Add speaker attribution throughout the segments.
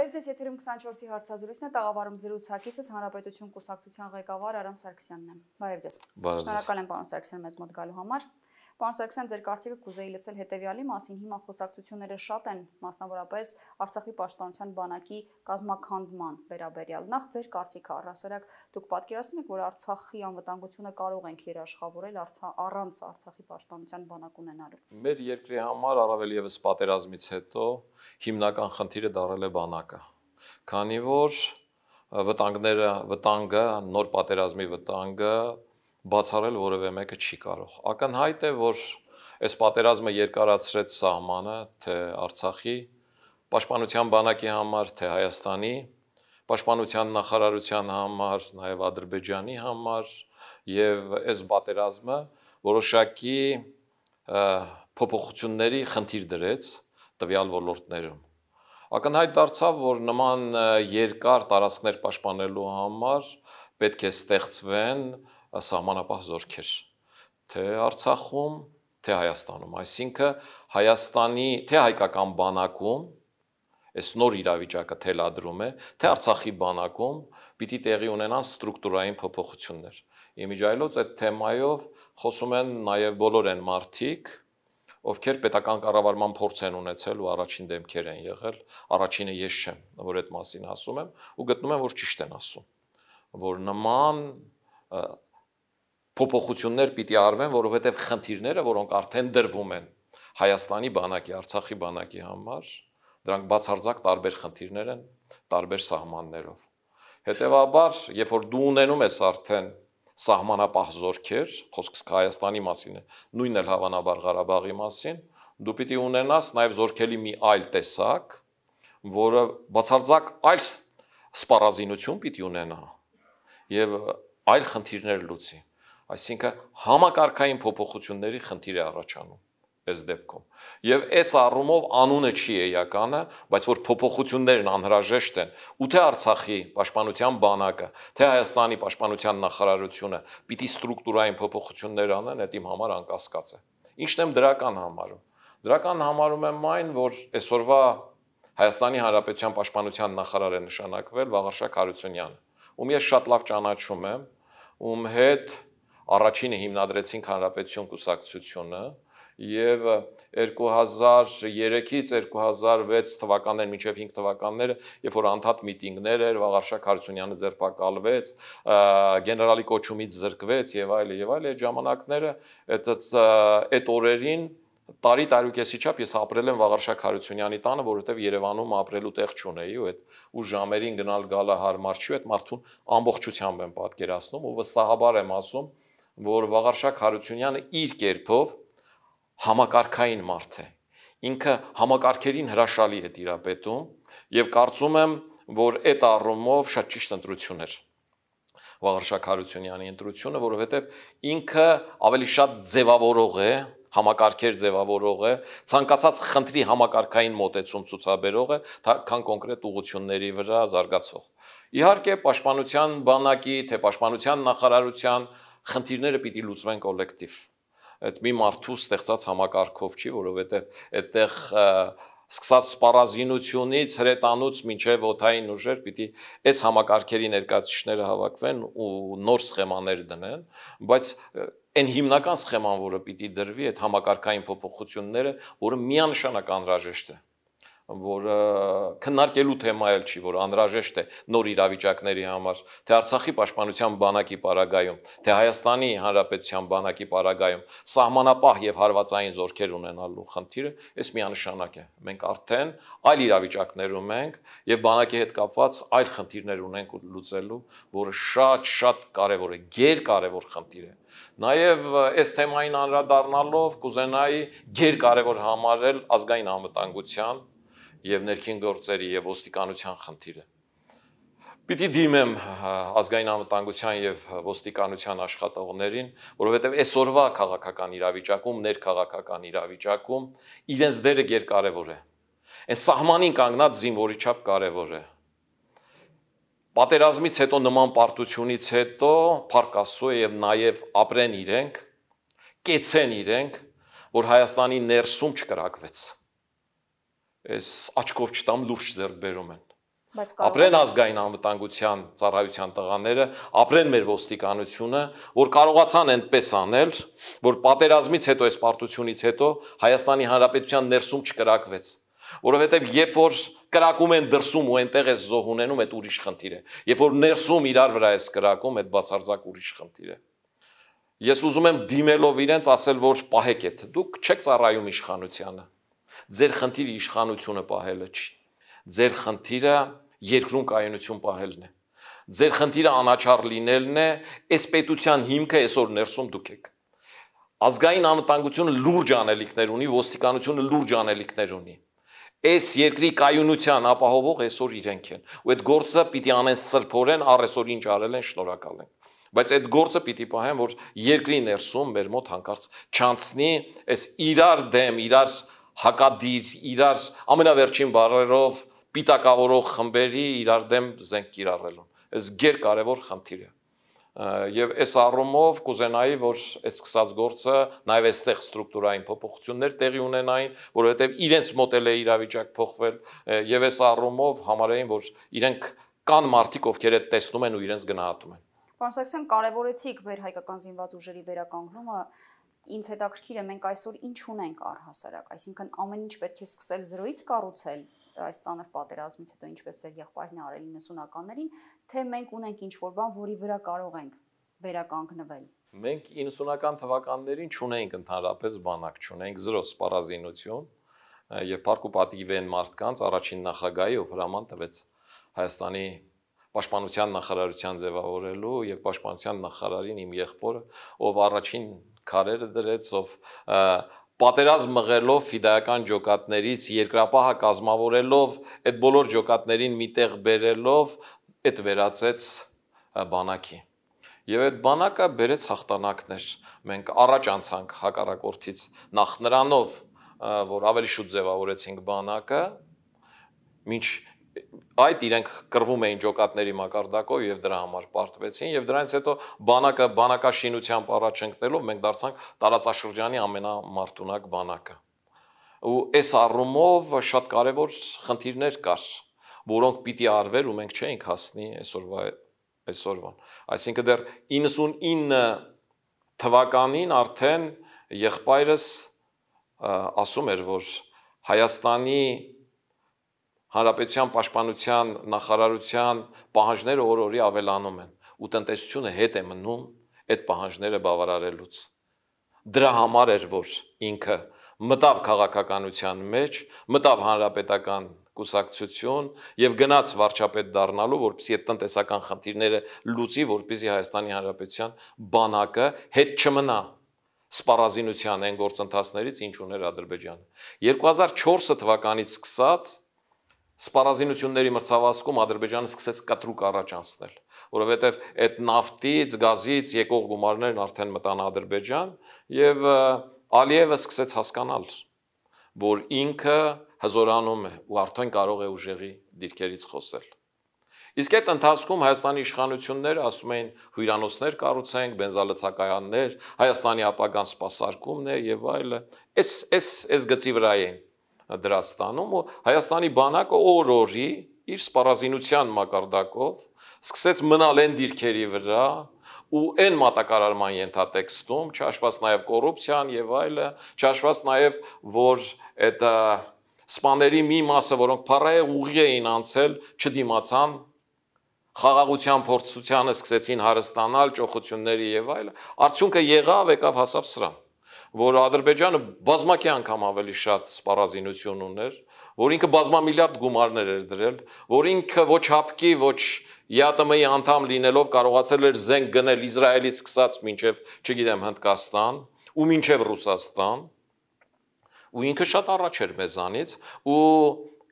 Speaker 1: Բարև ձեզ, եթերում 24-ի հարցազրույցն է տաղավարում զրուցակիցս Հանրապետություն կուսակցության ղեկավար Արամ Սարգսյանն է։ Բարև ձեզ։ Շնորհակալ եմ պարոն Սարգսյան մեզ մոտ գալու համար։ Պարոն Սարգսյան, ձեր կարծիքը կուզեի լսել հետեւյալի մասին. հիմա խոսակցությունները շատ են, մասնավորապես Արցախի պաշտպանության բանակի կազմականդման վերաբերյալ։ Նախ ձեր կարծիքը առհասարակ դուք պատկերացնում եք, որ Արցախի անվտանգությունը կարող ենք երաշխավորել առանց Արցախի պաշտպանության բանակ ունենալու։
Speaker 2: Մեր երկրի համար առավել եւս պատերազմից հետո հիմնական խնդիրը դարել է բանակը։ Քանի որ վտանգները, վտանգը, նոր պատերազմի վտանգը բացառել որևէ մեկը չի կարող։ Ակնհայտ է, որ այս պատերազմը երկարացրեց սահմանը թե Արցախի պաշտպանության բանակի համար, թե Հայաստանի պաշտպանության նախարարության համար, նաև Ադրբեջանի համար եւ այս պատերազմը որոշակի փոփոխությունների խնդիր դրեց տվյալ ոլորտներում։ Ակնհայտ դարձավ, որ նման երկար տարածքներ պաշտպանելու համար պետք է ստեղծվեն սահմանապահ զորքեր, թե Արցախում, թե Հայաստանում, այսինքն Հայաստանի, թե հայկական բանակում այս նոր իրավիճակը թելադրում է, թե Արցախի բանակում պիտի տեղի ունենան ստրուկտուրային փոփոխություններ։ Իմիջայլոց այդ թեմայով խոսում են նաև բոլոր այն մարդիկ, ովքեր պետական կառավարման փորձ են ունեցել ու առաջին դեմքեր են եղել, առաջինը ես չեմ, որ այդ մասին ասում եմ ու գտնում եմ, որ ճիշտ են ասում, որ նման փոփոխություններ պիտի արվեն, որովհետև խնդիրները, որոնք արդեն դրվում են Հայաստանի բանակի, Արցախի բանակի համար, դրանք բացարձակ տարբեր խնդիրներ են, տարբեր սահմաններով։ Հետևաբար, երբ որ դու ունենում ես արդեն սահմանապահ զորքեր, խոսքս Հայաստանի մասին է, նույնն էլ հավանաբար Ղարաբաղի մասին, դու պիտի ունենաս նաև զորքերի մի այլ տեսակ, որը բացարձակ այլ սպառազինություն պիտի ունենա եւ այլ խնդիրներ լուծի այսինքն համակարգային փոփոխությունների խնդիր է առաջանում այս դեպքում։ Եվ այս առումով անունը չի էյականը, բայց որ փոփոխություններն անհրաժեշտ են, ու թե Արցախի պաշտպանության բանակը, թե Հայաստանի պաշտպանության նախարարությունը պիտի ստրուկտուրային փոփոխություններ անեն, այդ իմ համար անկասկած է։ Ինչն եմ դրական համարում։ Դրական համարում եմ այն, որ այսօրվա Հայաստանի Հանրապետության պաշտպանության նախարար է նշանակվել Վաղարշակ Հարությունյանը, ում ես շատ լավ ճանաչում եմ, ում հետ առաջինը հիմնադրեցինք հանրապետություն կուսակցությունը եւ 2003-ից 2006 թվականներ մինչև 5 թվականները, երբ որ անդադ միտինգներ էր, Վաղարշակ Հարությունյանը ձերբակալվեց, գեներալի կոչումից զրկվեց եւ այլ եւ այլ այդ ժամանակները այդ այդ օրերին տարի տարուկեսի չափ ես ապրել եմ Վաղարշակ Հարությունյանի տանը, որովհետև Երևանում ապրելու տեղ չունեի ու այդ ու ժամերին գնալ գալը հարմար չի, այդ մարդուն ամբողջությամբ եմ պատկերացնում ու վստահաբար եմ ասում, որ Վաղարշակ Հարությունյանը իր կերպով համակարգային մարդ է։ Ինքը համակարգերին հրաշալի է դիրապետում եւ կարծում եմ, որ այդ առումով շատ ճիշտ ընտրություն էր Վաղարշակ Հարությունյանի ընտրությունը, որովհետեւ ինքը ավելի շատ ձևավորող է, համակարգեր ձևավորող է, ցանկացած խնդրի համակարգային մոտեցում ցուցաբերող է, քան կոնկրետ ուղությունների վրա զարգացող։ Իհարկե, պաշտպանության բանակի, թե պաշտպանության նախարարության խնդիրները պիտի լուծվեն կոլեկտիվ։ Այդ մի մարդու ստեղծած համակարգով չի, որովհետև այդտեղ սկսած սպառազինությունից հրետանուց մինչև օթային ուժեր պիտի այս համակարգերի ներկայացուցիչները հավաքվեն ու նոր սխեմաներ դնեն, բայց այն հիմնական սխեման, որը պիտի դրվի, այդ համակարգային փոփոխությունները, որը միանշանակ անհրաժեշտ է որը քննարկելու թեմա էլ չի, որ անհրաժեշտ է նոր իրավիճակների համար, թե Արցախի պաշտպանության բանակի պարագայում, թե Հայաստանի Հանրապետության բանակի պարագայում սահմանապահ եւ հարվածային զորքեր ունենալու խնդիրը, այս միանշանակ է։ Մենք արդեն այլ իրավիճակներում ենք եւ բանակի հետ կապված այլ խնդիրներ ունենք լուծելու, որը շատ-շատ կարեւոր է, ģեր կարեւոր խնդիր է։ Նաև այս թեմային անդրադառնալով կուզենայի ģեր կարևոր համարել ազգային անվտանգության եւ ներքին գործերի եւ ոստիկանության խնդիրը։ Պիտի դիմեմ ազգային անվտանգության եւ ոստիկանության աշխատողներին, որովհետեւ այսօրվա քաղաքական իրավիճակում, ներքաղաքական իրավիճակում իրենց դերը երկարևոր է։ Այն սահմանին կանգնած զինվորի չափ կարևոր է։ Պատերազմից հետո նման պարտությունից հետո Փարքասո եւ նաեւ ապրեն իրենք, կեցեն իրենք, որ Հայաստանի ներսում չկրակվեց այս աչքով չտամ լուրջ ձեռք բերում են։ Բայց կարող ապրեն ազգային անվտանգության ծառայության տղաները, ապրեն մեր ոստիկանությունը, որ կարողացան այնպես անել, որ պատերազմից հետո, այս պարտությունից հետո Հայաստանի Հանրապետության ներսում չկրակվեց որովհետև երբ որ կրակում են դրսում ու այնտեղ է զոհ ունենում այդ ուրիշ խնդիր է երբ որ ներսում իրար վրա է կրակում այդ բացարձակ ուրիշ խնդիր է ես ուզում եմ դիմելով իրենց ասել որ պահեք այդ դուք չեք ծառայում իշխանությանը Ձեր խնդիրը իշխանությունը պահելը չի։ Ձեր խնդիրը երկրում կայունություն պահելն է։ Ձեր խնդիրը անաչառ լինելն է, այս պետության հիմքը այսօր ներսում դուք եք։ Ազգային անվտանգությունը լուրջ անելիքներ ունի, ոստիկանությունը լուրջ անելիքներ ունի։ Այս երկրի կայունության ապահովող այսօր իրենք են։ Ու այդ գործը պիտի անեն սրբորեն, առեսօր ինչ արել են, շնորհակալ են։ Բայց այդ գործը պիտի պահեն, որ երկրի ներսում մեր մոտ հանկարծ չանցնի այս իրար դեմ, իրար հակադիր, իրար ամենավերջին բարերով պիտակավորող խմբերի իրար դեմ զենք կիրառելուն։ Այս ղեր կարևոր խնդիր է։ Եվ այս առումով կուզենայի, որ այդ սկսած գործը նաև այստեղ ստրուկտուրային փոփոխություններ տեղի ունենային, որովհետև իրենց մոդել է իրավիճակ փոխվել, եւ այս առումով համարային, որ իրենք կան մարդիկ, ովքեր այդ տեսնում են ու իրենց գնահատում են։
Speaker 1: Պարոն Սաքսյան, կարևորեցիք մեր հայկական զինված ուժերի վերականգնումը ինձ հետաքրքիր է մենք այսօր ինչ ունենք առհասարակ, այսինքն ամեն ինչ պետք է սկսել զրոյից կառուցել այս ծանր պատերազմից հետո ինչպես էր եղբայրն արել 90-ականներին, թե մենք ունենք ինչ որ բան, որի վրա կարող ենք վերականգնվել։
Speaker 2: Մենք 90-ական թվականներին ճունենք ընդհանրապես բանակ, ճունենք զրո սպառազինություն եւ փառք ու պատիվ են մարդկանց առաջին նախագահի ով հրաման տվեց Հայաստանի պաշտպանության նախարարության ձևավորելու եւ պաշտպանության նախարարին իմ եղբորը, ով առաջին քարերը դրեց, ով պատերազմ մղելով ֆիդայական ջոկատներից, երկրապահը կազմավորելով, այդ բոլոր ջոկատներին միտեղ բերելով, այդ վերացեց բանակի։ Եվ այդ բանակը բերեց հաղթանակներ։ Մենք առաջ անցանք հակառակորդից նախ նրանով, որ ավելի շուտ ձևավորեցինք բանակը, ինչ այդ իրենք կրվում էին ջոկատների մակարդակով եւ դրա համար պարտվեցին եւ դրանից հետո բանակը բանակաշինությամբ առաջ ընկնելով մենք դարձանք տարածաշրջանի ամենամարտունակ բանակը ու այս առումով շատ կարեւոր խնդիրներ կար որոնք պիտի արվեր ու մենք չէինք հասնի այսօրվա այսօրվան այսինքն դեռ 99 թվականին արդեն եղբայրս ասում էր որ Հայաստանի հանրապետության պաշտպանության նախարարության պահանջները օր-օրի ավելանում են ու տնտեսությունը հետ է մնում այդ պահանջները բավարարելուց դրա համար էր որ ինքը մտավ քաղաքականության մեջ մտավ հանրապետական կուսակցություն եւ գնաց վարչապետ դառնալու, որպեսզի այդ տնտեսական խնդիրները լուծի, որպեսզի Հայաստանի Հանրապետության բանակը հետ չմնա սպառազինության այն գործընթացներից, ինչ ուներ Ադրբեջանը։ 2004 թվականից սկսած սպառազինությունների մրցավազքում Ադրբեջանը սկսեց կտրուկ առաջ անցնել, որովհետև այդ նավթից, գազից եկող գումարներն արդեն մտան Ադրբեջան եւ Ալիևը սկսեց հասկանալ, որ ինքը հզորանում է ու արդեն կարող է ուժեղի դիրքերից խոսել։ Իսկ այդ ընթացքում Հայաստանի իշխանությունները ասում էին հյուրանոցներ կառուցենք, բենզալցակայաններ, Հայաստանի ապագան սպասարկումն է եւ այլը։ Էս էս էս գծի վրա էին Դրաստանում ու Հայաստանի բանակը օր-օրի իր սպառազինության մակարդակով սկսեց մնալ այն դիրքերի վրա, ու այն մատակարարման ենթատեքստում չհաշված նաև կոռուպցիան եւ այլը, չհաշված նաև որ այդ սպաների մի մասը, որոնք փառայեղ ուղի էին անցել, չդիմացան խաղաղության փորձությանը սկսեցին հարստանալ, ճոխությունների եւ այլը, արդյունքը եղավ, եկավ հասավ սրան որ Ադրբեջանը բազմակի անգամ ավելի շատ սպառազինություն ուներ, որ ինքը բազմամիլիարդ գումարներ էր դրել, որ ինքը ոչ հապկի, ոչ ԵԱՏՄ-ի անդամ լինելով կարողացել էր զենք գնել Իսրայելից սկսած մինչև, չգիտեմ, Հնդկաստան ու մինչև Ռուսաստան, ու ինքը շատ առաջ էր մեզանից ու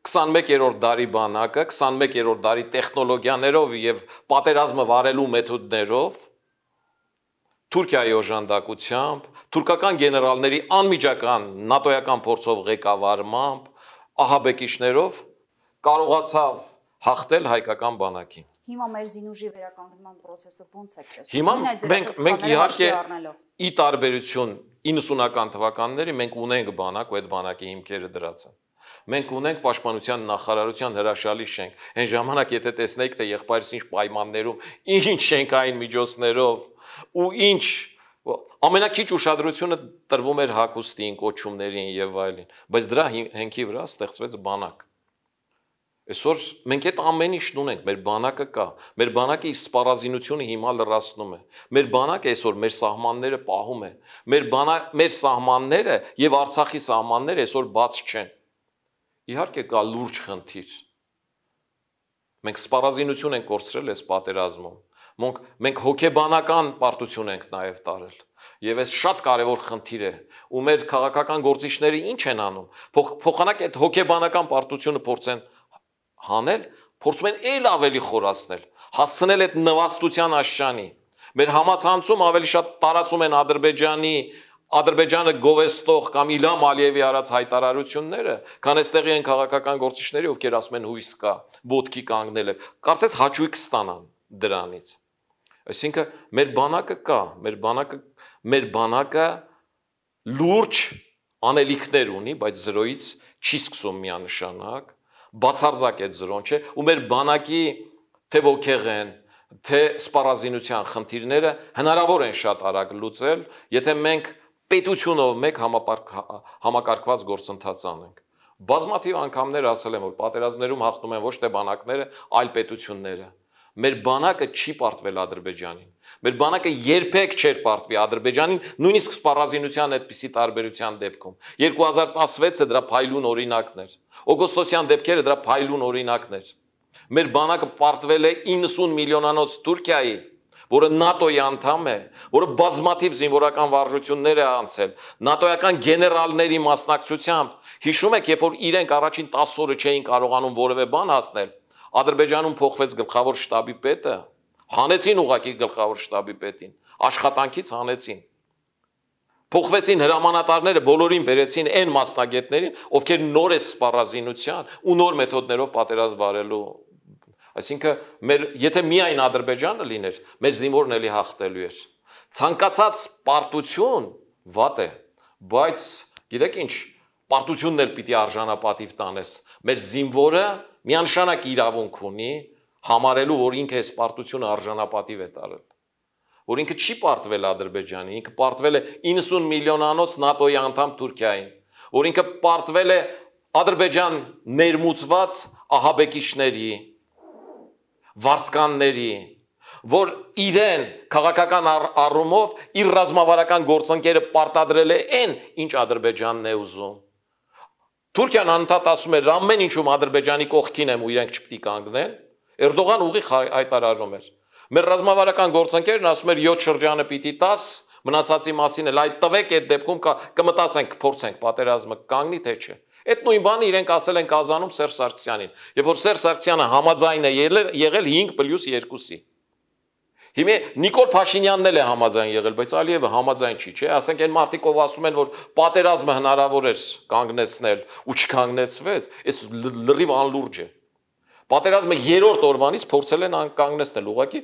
Speaker 2: 21-րդ դարի բանակը, 21-րդ դարի տեխնոլոգիաներով եւ պատերազմը վարելու մեթոդներով Թուրքիայի օժանդակությամբ, թուրքական գեներալների անմիջական նատոյական փորձով ղեկավարմամբ, ահաբեկիչներով կարողացավ հաղթել հայկական բանակին։
Speaker 1: Հիմա մեր զինուժի վերականգնման process-ը ո՞նց է տեսնում։ Հիմա մենք մենք իհարկե
Speaker 2: ի տարբերություն 90-ական թվականների մենք ունենք բանակ, ու այդ բանակի հիմքերը դրած են։ Մենք ունենք պաշտպանության նախարարության հրաշալի շենք։ Այն ժամանակ եթե տեսնեիք, թե եղբայրս ինչ պայմաններում, ինչ շենքային միջոցներով ու ինչ ամենակիչ ուշադրությունը տրվում էր հակոստին, կոչումներին եւ այլին, բայց դրա հենքի վրա ստեղծվեց բանակ։ Այսօր մենք այդ ամեն ինչն ունենք, մեր բանակը կա։ Մեր բանակի սպառազինությունը հիմա լրացնում է։ Մեր բանակը այսօր մեր սահմանները պահում է։ Մեր բանակ մեր սահմանները եւ Արցախի սահմանները այսօր բաց չեն։ Իհարկե կա լուրջ խնդիր։ Մենք սպառազինություն ենք կորցրել այս պատերազմում Մենք մենք հոգեբանական պարտություն ենք նաև տարել։ Եվ այս շատ կարևոր խնդիր է։ Ու մեր քաղաքական գործիչները ինչ են անում։ Փող, Փոխանակ այդ հոգեբանական պարտությունը փորձեն հանել, փորձում են ել ավելի խորացնել, հասցնել այդ նվաստության աշճանի։ Մեր համացանցում ավելի շատ տարածում են Ադրբեջանի Ադրբեջանը գովեստող կամ Իլամ Ալիևի արած հայտարարությունները, քան էստեղի են քաղաքական գործիչները, ովքեր ասում են հույս կա, ոդկի կանգնել է։ Կարծես հաճույք ստանան դրանից։ Այսինքն մեր բանակը կա, մեր բանակը մեր բանակը լուրջ անելիքներ ունի, բայց զրոյից չի սկսում միանշանակ, բացարձակ այդ զրոն չէ, ու մեր բանակի թե ոգեղեն, թե սպառազինության խնդիրները հնարավոր են շատ արագ լուծել, եթե մենք պետությունով մեկ համապարկ հա, համակարգված գործընթաց անենք։ Բազմաթիվ անգամներ ասել եմ, որ պատերազմներում հաղթում են ոչ թե բանակները, այլ պետությունները։ Մեր բանակը չի պարտվել Ադրբեջանին։ Մեր բանակը երբեք չէր պարտվի Ադրբեջանին, նույնիսկ սպառազինության այդպիսի տարբերության դեպքում։ 2016-ը դրա փայլուն օրինակն էր։ Օգոստոսյան դեպքերը դրա փայլուն օրինակն էր։ Մեր բանակը պարտվել է 90 միլիոնանոց Թուրքիայի, որը ՆԱՏՕ-ի անդամ է, որը բազմաթիվ զինվորական վարժություններ է անցել, ՆԱՏՕ-ական գեներալների մասնակցությամբ։ Հիշում եք, երբ որ իրենք առաջին 10 օրը չէին կարողանում որևէ բան հասնել, Ադրբեջանում փոխվեց գլխավոր շտաբի պետը, հանեցին ուղակի գլխավոր շտաբի պետին, աշխատանքից հանեցին։ Փոխվեցին հրամանատարները, բոլորին բերեցին այն մասնագետներին, ովքեր նոր է սպառազինության ու նոր մեթոդներով պատերազմ վարելու Այսինքն մեր եթե միայն Ադրբեջանը լիներ, մեր զինվորն էլի հաղթելու էր։ Ցանկացած պարտություն վատ է, բայց գիտեք ինչ, պարտությունն էլ պիտի արժանապատիվ տանես։ Մեր զինվորը միանշանակ իրավունք ունի համարելու, որ ինքը այս պարտությունը արժանապատիվ է տարել որ ինքը չի պարտվել Ադրբեջանի, ինքը պարտվել է 90 միլիոնանոց ՆԱՏՕ-ի անդամ Թուրքիային, որ ինքը պարտվել է Ադրբեջան ներմուծված ահաբեկիչների, վարսկանների, որ իրեն քաղաքական առ, առումով իր ռազմավարական գործընկերը պարտադրել է այն, ինչ Ադրբեջանն է ուզում Թուրքիան անընդհատ ասում էր ամեն ինչում Ադրբեջանի կողքին եմ ու իրենք չպիտի կանգնեն։ Էրդողան ուղիղ հայտարարում էր։ Մեր ռազմավարական գործընկերն ասում էր 7 շրջանը պիտի 10, մնացածի մասին էլ այդ տվեք այդ դեպքում կմտածենք փորձենք պատերազմը կանգնի թե չէ։ Այդ նույն բանը իրենք ասել են Կազանում Սերժ Սարգսյանին, երբ որ Սերժ Սարգսյանը համաձայն է եղել 5+2-ի Հիմա Նիկոլ Փաշինյանն էլ է համաձայն եղել, բայց Ալիևը համաձայն չի, չէ՞։ Ասենք այն մարդիկ, ով ասում են, որ պատերազմը հնարավոր էր կանգնեցնել ու չկանգնեցվեց, այս լրիվ անլուրջ է։ Պատերազմը երրորդ օրվանից փորձել են անկանգնեցնել, ուղղակի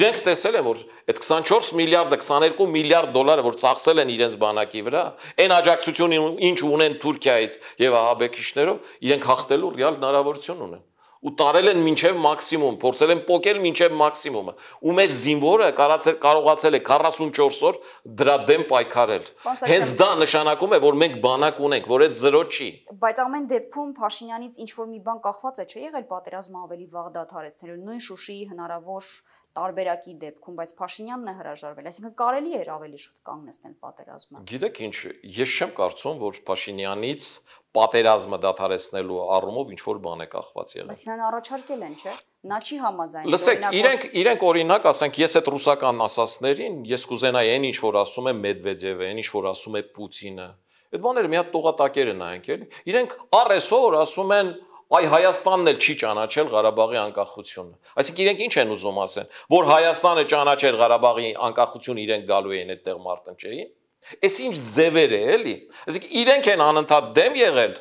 Speaker 2: իրենք տեսել են որ այդ 24 միլիարդը 22 միլիարդ դոլարը որ ծախսել են իրենց բանակի վրա այն աջակցությունը ինչ ունեն Թուրքիայից եւ ահաբեկիչներով իրենք հաղթելու ռեալ հնարավորություն ունեն ու տարել են մինչև մաքսիմում, փորձել են փոկել մինչև մաքսիմումը։ Ու մեր զինվորը կարացել կարողացել է 44 օր դրա դեմ պայքարել։ Հենց դա նշանակում է, որ մենք բանակ ունենք, որ այդ 0 չի։
Speaker 1: Բայց ամեն դեպքում Փաշինյանից ինչ որ մի բան կախված է, չէ՞ եղել պատերազմը ավելի վաղ դադարեցնելու նույն Շուշիի հնարավոր տարբերակի դեպքում, բայց Փաշինյանն է հրաժարվել, այսինքն կարելի էր ավելի շուտ կանգնեցնել պատերազմը։
Speaker 2: Գիտեք ինչ, ես չեմ կարծում, որ Փաշինյանից պատերազմը դադարեցնելու առումով ինչ որ բան է կախված եղել։
Speaker 1: Բայց նրան առաջարկել են, չէ՞։ Նա չի համաձայնվել։ Լսեք, իրենք
Speaker 2: իրենք օրինակ, ասենք, ես այդ ռուսական ասածներին, ես կուզենայի այն ինչ որ ասում է Մեդվեդևը, այն ինչ որ ասում է Պուտինը։ Այդ բաները մի հատ տողատակեր են այնք, էլի։ Իրենք առ այսօր ասում են, են այ Հայաստանն էլ չի ճանաչել Ղարաբաղի անկախությունը։ Այսինքն իրենք ինչ են ուզում ասեն, որ Հայաստանը ճանաչեր Ղարաբաղի անկախությունը իրենք գալու էին այդտեղ մարտնջեին։ Էս ինչ ձևեր է, էլի։ Այսինքն իրենք են անընդհատ դեմ եղել,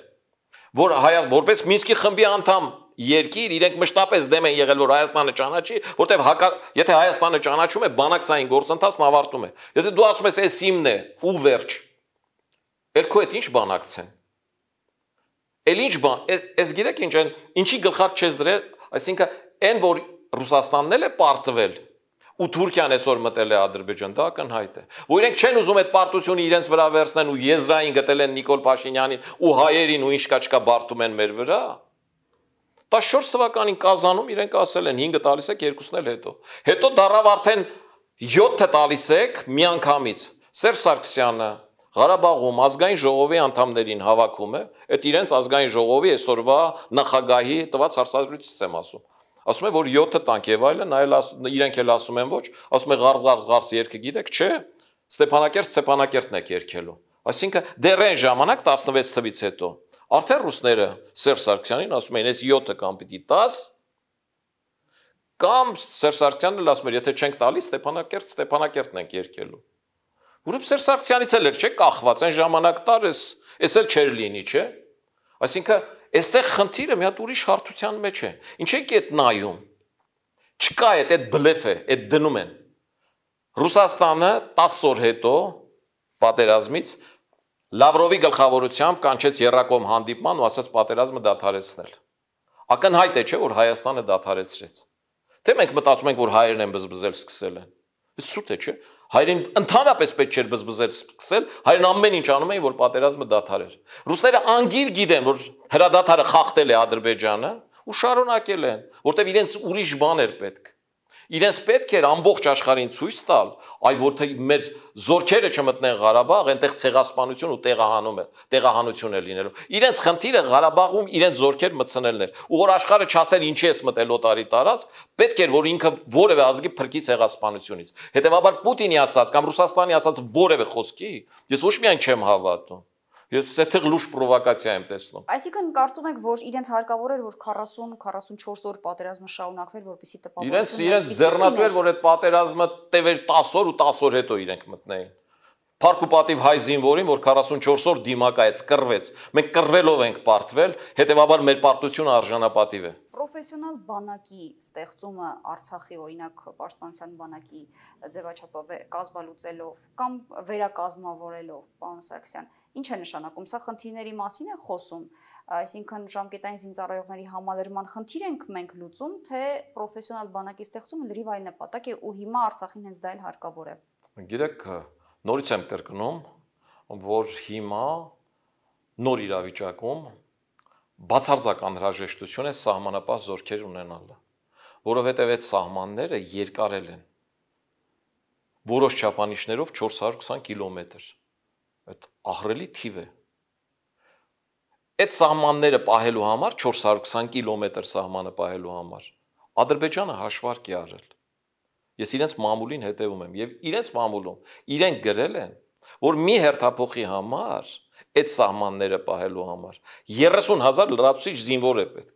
Speaker 2: որ հայ որպես Մինսկի խմբի անդամ երկիր իրենք մշտապես դեմ են եղել որ Հայաստանը ճանաչի, որտեվ հակար, եթե Հայաստանը ճանաչում է, բանակցային գործընթացն ավարտում է։ Եթե դու ասում ես էս իմն է, ու վերջ։ Էլ քո հետ ինչ բանակցեն։ Էլ ինչ բան, այս գիտեք ինչ այն, ինչի գլխարկ չես դրել, այսինքն այն որ Ռուսաստանն էլ է պարտվել ու Թուրքիան այսօր մտել է Ադրբեջան, դա ակնհայտ է։ Որ իրենք չեն ուզում այդ պարտությունը իրենց վրա վերցնեն ու եզրային գտել են Նիկոլ Փաշինյանին ու հայերին ու ինչ կա չկա բարտում են մեր վրա։ 14 թվականին Կազանում իրենք ասել են 5-ը տալիս եք, 2-ն էլ հետո։ Հետո դարավ արդեն 7-ը տալիս եք միանգամից։ Սերժ Սարգսյանը, Ղարաբաղում ազգային ժողովի անդամներին հավաքում է, այդ իրենց ազգային ժողովի այսօրվա նախագահի տված հարցազրույցից եմ ասում։ Ասում է, որ 7 տանկ եւ այլն, այլ իրենք էլ ասում են ոչ, ասում է ղարզ ղարզ ղարզ երկը գիտեք, չէ, Ստեփանակերտ Ստեփանակերտն եք երկելու։ Այսինքն դեռ այն ժամանակ 16 թվից հետո արդեն ռուսները Սերժ Սարգսյանին ասում էին, այս 7-ը կամ պիտի 10 կամ Սերժ Սարգսյանն էլ ասում էր, եթե չենք տալիս Ստեփանակերտ Ստեփանակերտն ենք երկելու։ Որը Սերժ Սարգսյանից էլ էր, չէ՞, կախված այն ժամանակ տար էս, էս էլ չեր լինի, չէ՞։ Այսինքն, այստեղ խնդիրը մի հատ ուրիշ հարթության մեջ է։ Ինչ է կետ նայում։ Չկա այդ այդ բլեֆը, այդ դնում են։ Ռուսաստանը 10 օր հետո պատերազմից Լավրովի գլխավորությամբ կանչեց Երակոմ հանդիպման ու ասաց պատերազմը դադարեցնել։ Ակնհայտ է, չէ՞, որ Հայաստանը դադարեցրեց։ Թե մենք մտածում ենք, որ հայերն են բզբզել սկսել են։ Այդ սուտ է, չէ՞։ Հայրեն ընդհանրապես պետք չէր բզբզել սկսել, հայրեն ամեն ինչ անում էին, որ պատերազմը դադարեր։ Ռուսները անգիր գիտեն, որ հրադադարը խախտել է Ադրբեջանը ու շարունակել են, որտեղ իրենց ուրիշ բան էր պետք։ Իրենց պետք էր ամբողջ աշխարհին ցույց տալ, այ որ թե մեր զորքերը չմտնեն Ղարաբաղ, այնտեղ ցեղասպանություն ու տեղահանում է, տեղահանություն է լինելու։ Իրենց խնդիրը Ղարաբաղում իրենց զորքեր մտցնելն էր։ Ու որ աշխարհը չասեր ինչի էս մտել օտարի տարածք, պետք էր որ ինքը որևէ ազգի փրկի ցեղասպանությունից։ Հետևաբար Պուտինի ասած կամ Ռուսաստանի ասած որևէ խոսքի ես ոչ միայն չեմ հավատում, Ես այդտեղ լուրջ պրովոկացիա եմ տեսնում։
Speaker 1: Այսինքն կարծում եք, որ իրենց հարկավոր էր, որ 40-44 օր պատերազմը շարունակվեր, որպեսզի տպավորություն։ Իրենց իրենց ձեռնատու էր,
Speaker 2: որ այդ պատերազմը տևեր 10 օր ու 10 օր հետո իրենք մտնեին։ Փառք ու պատիվ հայ զինվորին, որ 44 օր դիմակայեց, կռվեց։ Մենք կռվելով ենք պարտվել, հետեւաբար մեր պարտությունը արժանապատիվ է։
Speaker 1: Պրոֆեսիոնալ բանակի ստեղծումը Արցախի օրինակ պաշտպանության բանակի ձևաչափով կազմալուծելով կամ վերակազմավորելով, պարոն Սարգսյան, Ինչ է նշանակում, սա խնդիրների մասին է խոսում, այսինքն ժամկետային զինծառայողների համալրման խնդիր ենք մենք լուծում, թե պրոֆեսիոնալ բանակի ստեղծումը լրիվ այլ նպատակ է ու հիմա Արցախին հենց դա էլ հարկավոր է։
Speaker 2: Գիտեք, նորից եմ կրկնում, որ հիմա նոր իրավիճակում բացարձակ անհրաժեշտություն է սահմանապահ զորքեր ունենալը, որովհետև այդ սահմանները երկարել են որոշ չափանիշներով 420 կիլոմետր այդ ահրելի թիվ է այդ սահմանները պահելու համար 420 կիլոմետր սահմանը պահելու համար Ադրբեջանը հաշվարկ է արել։ Ես իրենց մամուլին հետևում եմ եւ իրենց մամուլում իրենք գրել են, որ մի հերթափոխի համար այդ սահմանները պահելու համար 30000 լրացուցիչ զինվոր է պետք։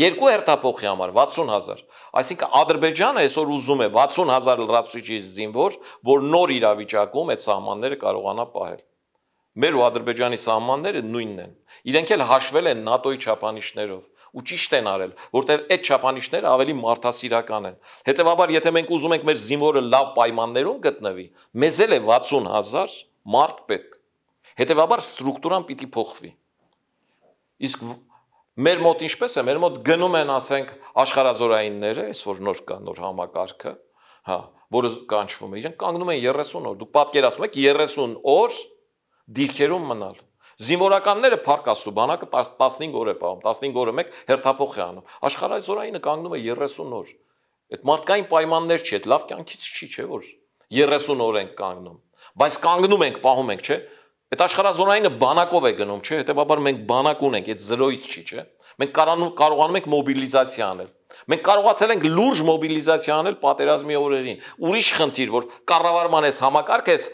Speaker 2: Երկու հերթափոխի համար 60000։ Այսինքն Ադրբեջանը այսօր ուզում է 60000 լրացուցիչ զինվոր, որ նոր իրավիճակում այդ սահմանները կարողանա պահել։ Մեր ու Ադրբեջանի սահմանները նույնն են։ Իրենք էլ հաշվել են ՆԱՏՕ-ի չափանիշներով ու ճիշտ են արել, որտեղ այդ չափանիշները ավելի մարդասիրական են։ Հետևաբար, եթե մենք ուզում ենք մեր զինվորը լավ պայմաններում գտնվի, մեզ էլ է 60000 մարդ պետք։ Հետևաբար, ստրուկտուրան պիտի փոխվի։ Իսկ Մեր մոտ ինչպես է, մեր մոտ գնում են, ասենք, աշխարազորայինները, այս որ նոր կա նոր համակարգը, հա, որը կանչվում է, իրենք կանգնում են 30 օր։ Դուք պատկերացնում եք 30 օր դիրքերում մնալ։ Զինվորականները Փարք Աստու բանակը 15 օր է պահում, 15 օրը մեկ հերթափոխ է անում։ Աշխարհայզորայինը կանգնում է 30 օր։ Այդ մարդկային պայմաններ չի, այդ լավ կյանքից չի, չէ՞ որ 30 օր ենք կանգնում։ Բայց կանգնում ենք, պահում ենք, չէ՞։ Այդ աշխարհազորայինը բանակով է գնում, չէ՞, հետեւաբար մենք բանակ ունենք, այդ զրոյից չի, չէ՞։ Մենք կարանում կարողանում ենք մոբիլիզացիա անել։ Մենք կարողացել ենք լուրջ մոբիլիզացիա անել պատերազմի օրերին։ Ուրիշ խնդիր, որ կառավարման էս համակարգ էս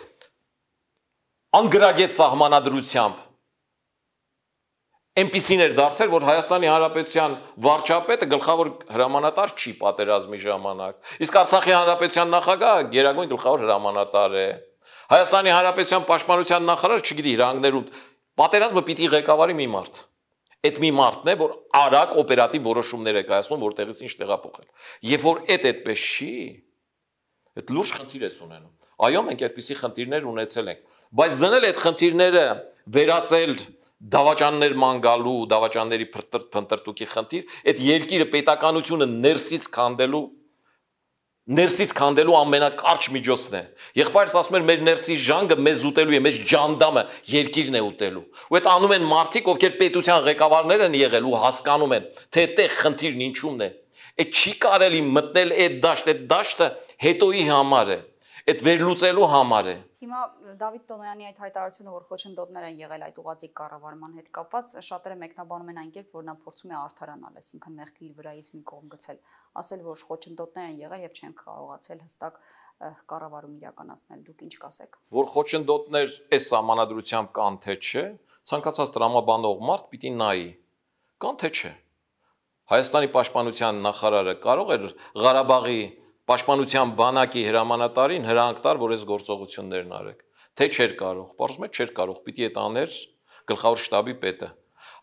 Speaker 2: անգրագետ սահմանադրությամբ այնպիսին էր դարձել, որ Հայաստանի Հանրապետության վարչապետը գլխավոր հրամանատար չի պատերազմի ժամանակ։ Իսկ Արցախի Հանրապետության նախագահը Գերագույն գլխավոր հրամանատար է։ Հայաստանի Հանրապետության պաշտպանության նախարարը, չգիտի, հրանգներում պատերազմը պիտի ղեկավարի մի մարդ։ Այդ մի մարդն է, որ արագ օպերատիվ որոշումներ է կայացնում, որտեղից ինչ տեղափոխել։ Երբ որ այդ այդպես չի, այդ լուրջ խնդիր ես ունենում։ Այո, մենք այդպիսի խնդիրներ ունեցել ենք Բայց դնել այդ խնդիրները վերածել դավաճաններ ման գալու, դավաճանների փնտրտուքի խնդիր, այդ երկիրը պետականությունը ներսից քանդելու ներսից քանդելու ամենակարճ միջոցն է։ Եղբայրս ասում էր մեր ներսի ժանգը մեզ ուտելու է, մեզ ջանդամը երկիրն է ուտելու։ Ու այդ անում են մարդիկ, ովքեր պետության ղեկավարներ են եղել ու հասկանում են, թե այդտեղ խնդիրն ինչումն է։ Այդ չի կարելի մտնել այդ դաշտ, այդ դաշտը հետոյի համար է այդ վերլուծելու համար է։
Speaker 1: Հիմա Դավիթ Տոնոյանի այդ հայտարարությունը, որ խոչընդոտներ են եղել այդ ուղղաձիգ կառավարման հետ կապված, շատերը մեկնաբանում են այն կերպ, որ նա փորձում է արդարանալ, այսինքն մեղքի իր վրայից մի կողմ գցել, ասել, որ խոչընդոտներ են եղել եւ չեն կարողացել հստակ կառավարում իրականացնել։ Դուք ինչ կասեք։
Speaker 2: Որ խոչընդոտներ այս համանadrությամբ կան թե չէ, ցանկացած դրամաբանող մարդ պիտի նայի կան թե չէ։ Հայաստանի պաշտպանության նախարարը կարող էր Ղարաբաղի պաշտպանության բանակի հրամանատարին հրանք տար, որ այս գործողություններն արեք։ Թե չէր կարող, պարզվում է չէր կարող, պիտի այդ աներ գլխավոր շտաբի պետը։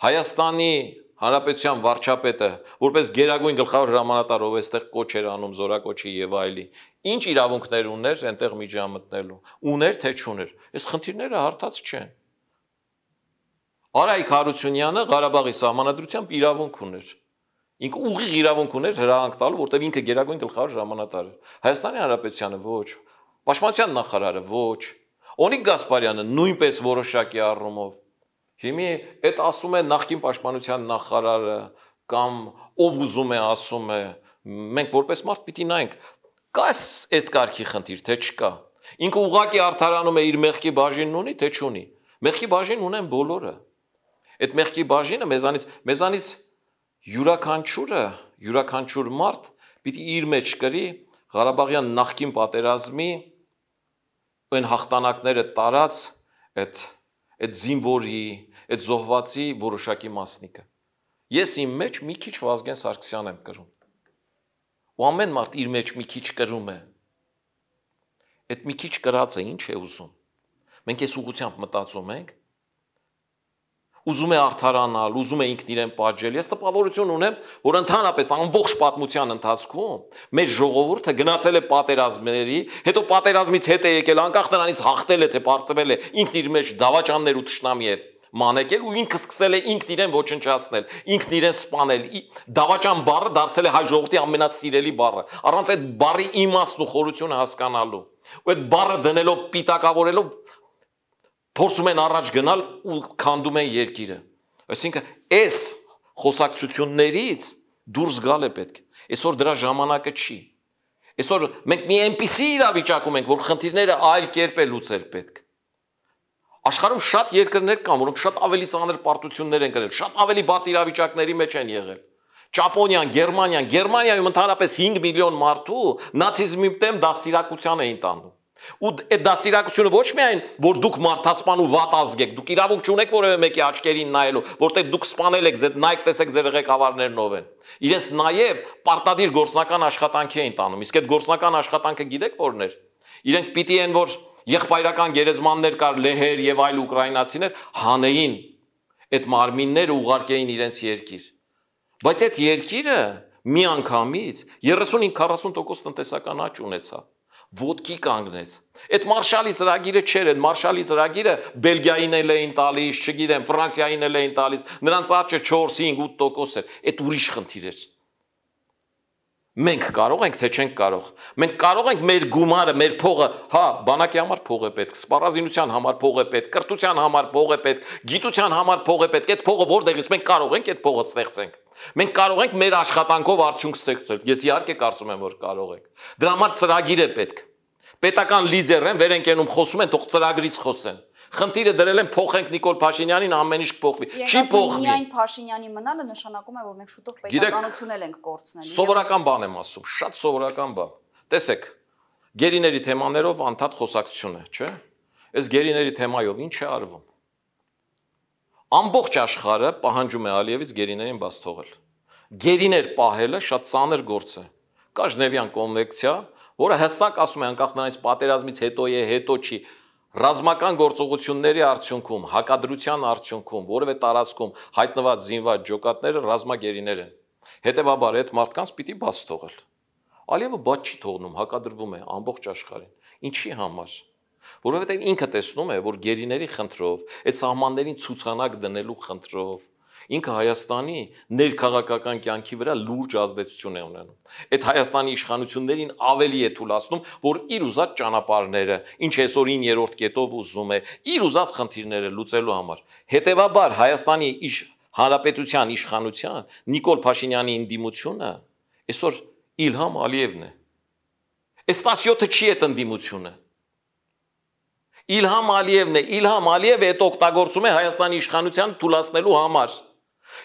Speaker 2: Հայաստանի Հանրապետության վարչապետը, որպես գերագույն գլխավոր հրամանատար, ով էստեղ կոչ էր անում զորակոչի եւ այլի, ինչ իրավունքներ ուներ այնտեղ միջամտնելու։ Ուներ թե չուներ։ Այս խնդիրները հարթած չեն։ Արայք Հարությունյանը Ղարաբաղի սահմանադրությամբ իրավունք ուներ Ինքը ուղիղ իրավունք ուներ հրահանգ տալու, որտեվ ինքը Գերագույն գլխավոր ժամանատար էր։ Հայաստանի Հանրապետությանը ոչ, Պաշտպանության նախարարը ոչ, Օնիկ Գասպարյանը նույնպես որոշակի առումով։ Հիմի այդ ասում է նախկին Պաշտպանության նախարարը կամ ով ուզում է ասում է, մենք որպես մարդ պիտի նայենք, կա այդ կարգի խնդիր, թե չկա։ Ինքը ուղակի արթարանում է իր մեղքի բաժինն ունի, թե չունի։ Մեղքի բաժին ունեն բոլորը։ Այդ մեղքի բաժինը մեզանից մեզանից յուրաքանչյուրը, յուրաքանչյուր մարդ պիտի իր մեջ կրի Ղարաբաղյան նախկին պատերազմի այն հաղթանակները տարած այդ այդ զինվորի, այդ զոհվածի որոշակի մասնիկը։ Ես իմ մեջ մի քիչ Վազգեն Սարգսյան եմ կրում։ Ու ամեն մարդ իր մեջ մի քիչ կրում է։ Այդ մի քիչ կրածը ինչ է ուզում։ Մենք այս ուղությամբ մտածում ենք, ուզում է արթարանալ, ուզում է ինքն իրեն պատժել։ Ես տպավորություն ունեմ, որ ընդհանրապես ամբողջ պատմության ընթացքում մեր ժողովուրդը գնացել է պատերազմների, հետո պատերազմից հետ է եկել, անկախ նրանից հաղթել է թե պարտվել է, ինքն իր մեջ դավաճաններ ու ճշնամի է մանեկել ու ինքը սկսել է ինքն իրեն ոչնչացնել, ինքն իրեն սպանել։ Դավաճան բառը դարձել է հայ ժողովրդի ամենասիրելի բառը։ Առանց այդ բառի իմաստն ու խորությունը հասկանալու։ Ու այդ բառը դնելով, պիտակավորելով փորձում են առաջ գնալ ու քանդում են երկիրը։ Այսինքն այս խոսակցություններից դուրս գալ է պետք։ Այսօր դրա ժամանակը չի։ Այսօր մենք մի այնպիսի իրավիճակում ենք, որ խնդիրները այլ կերպ է լուծել պետք։ Աշխարհում շատ երկրներ կան, որոնք շատ ավելի ծանր պարտություններ են կրել, շատ ավելի բարդ իրավիճակների մեջ են եղել։ Ճապոնիան, Գերմանիան, Գերմանիայում ընդհանրապես 5 միլիոն մարդու նացիզմի դեմ դաստիարակության էին տանում։ Ու այդ դասիրակությունը ոչ միայն որ դուք մարդասպան ու վատ ազգ եք, դուք իրավունք չունեք որևէ մեկի աչքերին նայելու, որտեղ դուք սպանել եք, ձեր նայեք տեսեք ձեր ղեկավարներն ով են։ Իրենց նաև պարտադիր գործնական աշխատանքի են տանում։ Իսկ այդ գործնական աշխատանքը գիտեք որն էր։ Իրենք պիտի են որ եղբայրական գերեզմաններ կար լեհեր եւ այլ ուկրաինացիներ հանեին այդ մարմինները ուղարկեին իրենց երկիր։ Բայց այդ երկիրը միանգամից 35-40% տնտեսական աճ ունեցավ ոտքի կանգնեց։ Այդ մարշալի ծրագիրը չէր, այդ մարշալի ծրագիրը Բելգիային էլ էին տալիս, չգիտեմ, Ֆրանսիային էլ էին տալիս, նրանց աճը 4-5-8% էր։ Այդ ուրիշ խնդիր էր։ Մենք կարող ենք, թե չենք կարող։ Մենք կարող ենք մեր գումարը, մեր փողը, հա, բանակի համար փող է պետք, սպառազինության համար փող է պետք, կրթության համար փող է պետք, գիտության համար փող է պետք։ Այդ փողը որտեղից մենք կարող ենք այդ փողը ստեղծենք։ Մենք կարող ենք մեր աշխատանքով արդյունք ստեղծել։ Ես իհարկե կարծում եմ, որ կարող ենք։ Դրա համար ծրագիր է պետք։ Պետական լիդերն են վերընկենում խոսում են, թող ծրագրից խոսեն։ Խնդիրը դրել են փոխենք Նիկոլ Փաշինյանին, ամեն ինչ կփոխվի։ Չի փոխվի։ Միայն
Speaker 1: Փաշինյանի մնալը նշանակում է, որ մենք շուտով պետականությունել ենք կորցնելու։ Սովորական
Speaker 2: բան եմ ասում, շատ սովորական բան։ Տեսեք, գերիների թեմաներով անդադ խոսակցություն է, չէ՞։ Այս գերիների թեմայով ի՞նչ է արվում։ Ամբողջ աշխարհը պահանջում է Ալիևից գերիներին բաց թողել։ Գերիներ պահելը շատ ծանր գործ է։ Կա Ժնևյան կոնվենցիա, որը հստակ ասում է անկախ նրանից պատերազմից հետո է, հետո չի, ռազմական գործողությունների արդյունքում, հակադրության արդյունքում, որևէ տարածքում հայտնված զինված ջոկատները ռազմագերիներ են։ Հետևաբար այդ մարդկանց պիտի բաց թողել։ Ալիևը բաց չի թողնում, հակադրվում է ամբողջ աշխարհին։ Ինչի համար որովհետև ինքը տեսնում է, որ գերիների խնդրով, այդ սահմաններին ցուցանակ դնելու խնդրով ինքը Հայաստանի ներքաղաքական կյանքի վրա լուրջ ազդեցություն է ունենում։ Այդ Հայաստանի իշխանություններին ավելի է թուլացնում, որ իր ուզած ճանապարհները, ինչ այսօրին երրորդ կետով ուզում է, իր ուզած խնդիրները լուծելու համար։ Հետևաբար Հայաստանի իշ հանրապետության իշխանության Նիկոլ Փաշինյանի ինդիմությունը այսօր Իլհամ Ալիևն է։ Այս 17-ը չի այդ ընդդիմությունը։ Իլհամ Ալիևն է, Իլհամ Ալիևը այդ օգտագործում է Հայաստանի իշխանության թուլացնելու համար։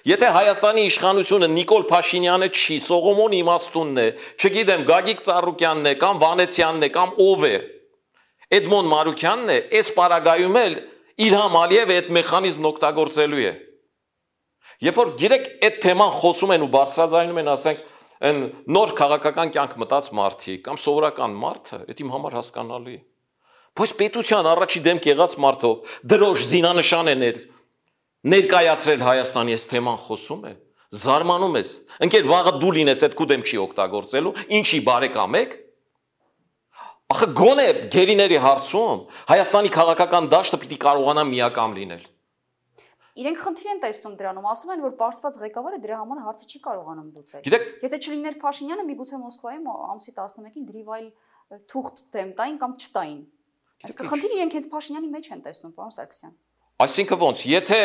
Speaker 2: Եթե Հայաստանի իշխանությունը Նիկոլ Փաշինյանը չի, Սողոմոն Իմաստունն է, չգիտեմ Գագիկ Ծառուկյանն է կամ Վանեցյանն է կամ ով է, Էդմոն Մարուկյանն է, այս պարագայում էլ Իլհամ Ալիևը այդ մեխանիզմն օգտագործելու է։ Երբ որ գիտեք այդ թեման խոսում են ու բարձրաձայնում են, ասենք, այն նոր քաղաքական կյանք մտած մարդիկ կամ սովորական մարդը, դա իմ համար հասկանալի է։ Բայց պետության առաջի դեմ կեղած մարդով դրոշ զինանշան է ներ ներկայացրել Հայաստանի այս թեման խոսում է, զարմանում ես։ Ընկեր վաղը դու լինես այդ քու դեմ չի օգտագործելու, ինչի բարեկամ եք։ Ախը գոնե գերիների հարցում Հայաստանի քաղաքական դաշտը պիտի կարողանա միակամ լինել։
Speaker 1: Իրենք խնդիր են տեսնում դրանում, ասում են, որ պարտված ղեկավարը դրա համար հարցը չի կարողանում լուծել։ Գիտեք, եթե չլիներ Փաշինյանը, միգուցե Մոսկվայում ամսի 11-ին դրիվայլ թուղթ դեմ տային կամ չտային։ Իսկ խնդիրը իրենք հենց Փաշինյանի մեջ են տեսնում, պարոն Սարգսյան։
Speaker 2: Այսինքն ոնց, եթե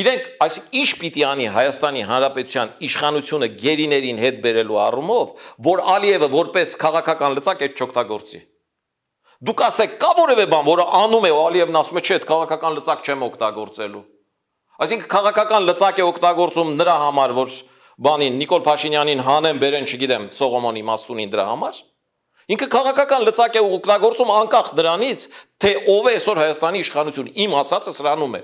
Speaker 2: իրենք, այսինքն ինչ պիտի անի Հայաստանի Հանրապետության իշխանությունը գերիներին հետ բերելու առումով, որ Ալիևը որպես քաղաքական լծակ այդ չօգտագործի։ Դուք ասեք, կա որևէ բան, որը անում է Ալիևն ասում է, չէ, այդ քաղաքական լծակ չեմ օգտագործելու։ Այսինքն քաղաքական լծակ է օգտագործում նրա համար, որ բանին Նիկոլ Փաշինյանին հանեն, բերեն, չգիտեմ, Սողոմոնի Մասունին դրա համար։ Ինքը քաղաքական լծակ է ուղղակնագործում անկախ դրանից, թե ով է այսօր Հայաստանի իշխանություն։ Իմ ասածը սրանում է։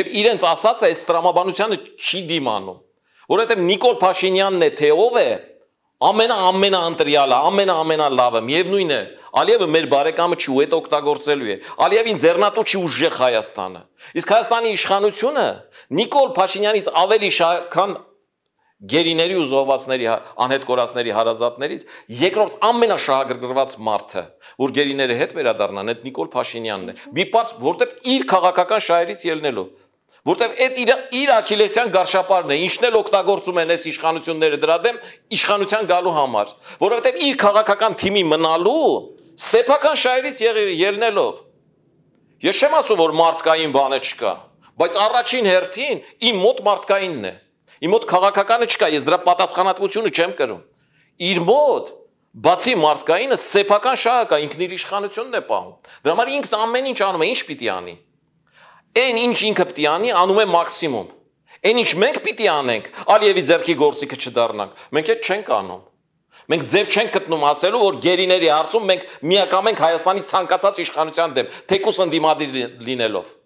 Speaker 2: Եվ իրենց ասածը այս տրամաբանությանը չի դիմանում, որովհետև Նիկոլ Փաշինյանն է, թե ով է ամենաամենաանտրյալը, ամենաամենալավը, միևնույնն է, Ալիևը մեր բարեկամը չի ու այդ օգտագործելու է։ Ալիևին ձեռնատու չի ուժեղ Հայաստանը։ Իսկ Հայաստանի իշխանությունը Նիկոլ Փաշինյանից ավելի շքան գերիների ու զոհվածների հա- անհետ կորածների հարազատներից երկրորդ ամենաշահագրգռված մարդը, որ գերիների հետ վերադառնան, այդ Նիկոլ Փաշինյանն է։ Մի պարզ, որտեվ իր քաղաքական շահերից ելնելով որտեվ այդ իր իր աքիլեսյան գարշապարն է, ինչն էլ օգտագործում են այս իշխանությունները դրա դեմ իշխանության գալու համար, որովհետև իր քաղաքական թիմի մնալու սեփական շահերից ելնելով։ Ես չեմ ասում, որ մարդկային բանը չկա, բայց առաջին հերթին իմ մոտ մարդկայինն է։ Իմ մոտ քաղաքականը չկա, ես դրա պատասխանատվությունը չեմ կրում։ Իր մոտ բացի մարդկայինը սեփական շահակա ինքն իր իշխանությունն է պահում։ Դրա համար ինքն ամեն ինչ անում է, ինչ պիտի անի։ Այն ինչ ինքը պիտի անի, անում է մաքսիմում։ Այն ինչ մենք պիտի անենք, Ալիևի ձեռքի գործիքը չդառնանք։ Մենք այդ չենք անում։ Մենք ձև չենք գտնում ասելու, որ գերիների հարցում մենք միակամ ենք Հայաստանի ցանկացած իշխանության դեմ, թեկուս ընդդիմադիր լինելով։ դի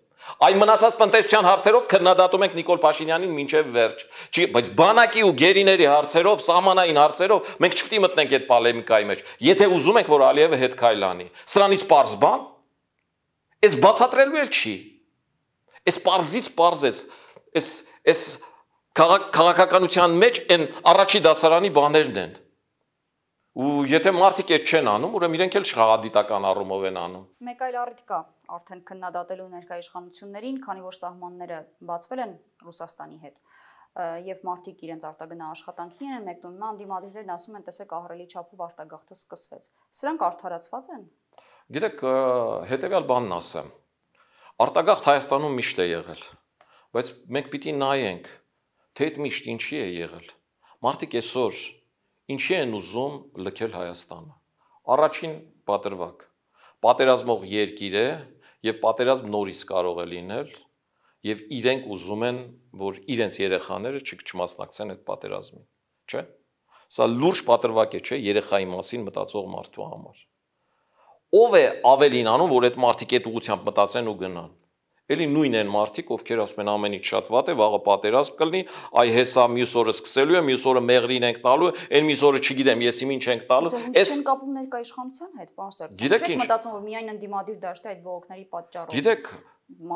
Speaker 2: Այն մնացած տնտեսության հարցերով քննադատում ենք Նիկոլ Փաշինյանին մինչև վերջ։ Չի, բայց բանակի ու գերիների հարցերով, սահմանային հարցերով մենք չպետք է մտնենք այդ պոլեմիկայի մեջ։ Եթե ուզում ենք, որ Ալիևը հետ քայլանի, սրանից པարզ բան, այս բացատրելու էլ չի։ Այս པարզից པարզ է, այս այս քաղաքականության մեջ այն առաջի դասարանի բաներն են։ Ու եթե մարդիկ այդ չեն անում, ուրեմն իրենք էլ շղադիտական առումով են անում։
Speaker 1: Մեկ այլ առիթ կա արդեն քննադատելու ներկայիշխանություններին, քանի որ սահմանները բացվել են Ռուսաստանի հետ և մարդիկ իրենց արտագնա աշխատանքի են մեկնում, հիմա անդիմադիրներն ասում են, տեսեք, ահռելի չափով արտագաղթը սկսվեց։ Սրանք արդարացված են։
Speaker 2: Գիտեք, հետեւյալ բանն ասեմ։ Արտագաղթ Հայաստանում միշտ է եղել, բայց մենք պիտի նայենք, թե այդ միշտ ինչի է եղել։ Մարդիկ այսօր ինչի են ուզում լքել Հայաստանը։ Առաջին պատրվակ։ Պատերազմող երկիր է, եւ պատերազմ նորից կարող է լինել եւ իրենք ուզում են, որ իրենց երեխաները չմասնակցեն այդ պատերազմին, չէ՞։ Սա լուրջ պատրվակ է, չէ՞, երեխայի մասին մտածող մարդու համար։ Ո՞վ է ավելին անում, որ այդ մարդիկ այդ ուղությամբ մտածեն ու գնան։ Էլի նույնն են մարդիկ, ովքեր ասում են ամենից շատ վատ է, վաղը պատերազմ կլինի, այ հեսա մյուս օրը սկսելու է, մյուս օրը մեղրին ենք տալու, այն մյուս օրը չգիտեմ, ես իմ ինչ ենք տալու։ Էս չեն
Speaker 1: կապում ներկա իշխանության հետ, պարոն Սերժ։ Չեք մտածում, որ միայն ընդդիմադիր դաշտի այդ բողոքների պատճառով։ Գիտեք,